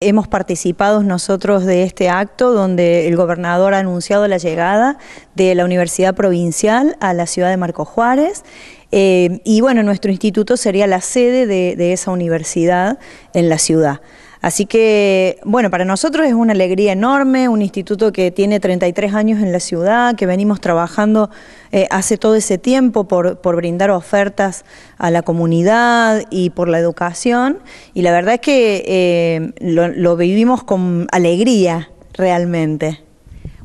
Hemos participado nosotros de este acto donde el gobernador ha anunciado la llegada de la Universidad Provincial a la ciudad de Marco Juárez. Eh, y bueno, nuestro instituto sería la sede de esa universidad en la ciudad. Así que, bueno, para nosotros es una alegría enorme, un instituto que tiene 33 años en la ciudad, que venimos trabajando eh, hace todo ese tiempo por, por, brindar ofertas a la comunidad y por la educación, y la verdad es que eh, lo, vivimos con alegría realmente.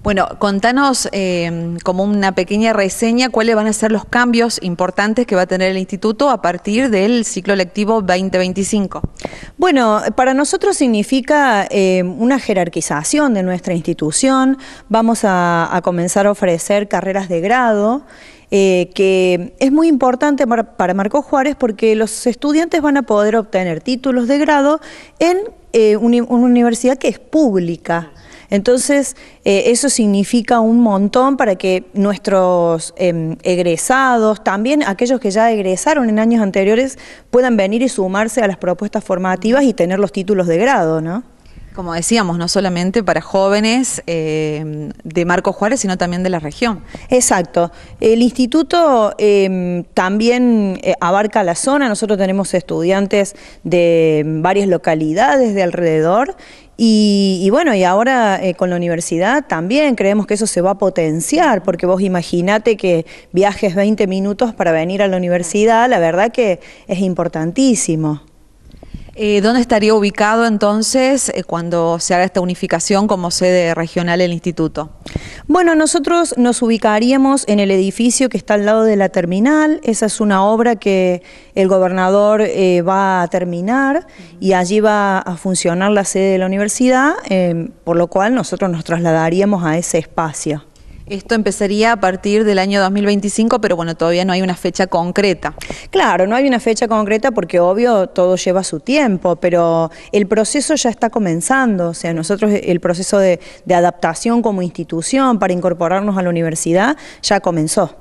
Bueno, contanos eh, como una pequeña reseña cuáles van a ser los cambios importantes que va a tener el instituto a partir del ciclo lectivo 2025. Bueno, para nosotros significa eh, una jerarquización de nuestra institución. Vamos a, comenzar a ofrecer carreras de grado. Eh, que es muy importante para Marco Juárez porque los estudiantes van a poder obtener títulos de grado en eh, una universidad que es pública. Entonces, eh, eso significa un montón para que nuestros em, egresados, también aquellos que ya egresaron en años anteriores, puedan venir y sumarse a las propuestas formativas y tener los títulos de grado, ¿no? como decíamos, no solamente para jóvenes eh, de Marco Juárez, sino también de la región. Exacto. El instituto eh, también eh, abarca la zona, nosotros tenemos estudiantes de varias localidades de alrededor y, bueno, y ahora con la universidad también creemos que eso se va a potenciar, porque vos imaginate que viajes 20 minutos para venir a la universidad, la verdad que es importantísimo. Eh, ¿Dónde estaría ubicado entonces eh, cuando se haga esta unificación como sede regional el instituto? Bueno, nosotros nos ubicaríamos en el edificio que está al lado de la terminal. Esa es una obra que el gobernador eh, va a terminar y allí va a funcionar la sede de la universidad, por lo cual nosotros nos trasladaríamos a ese espacio. Esto empezaría a partir del año 2025, pero bueno, todavía no hay una fecha concreta. Claro, no hay una fecha concreta porque obvio todo lleva su tiempo, pero el proceso ya está comenzando. O sea, nosotros el proceso de, de adaptación como institución para incorporarnos a la universidad ya comenzó.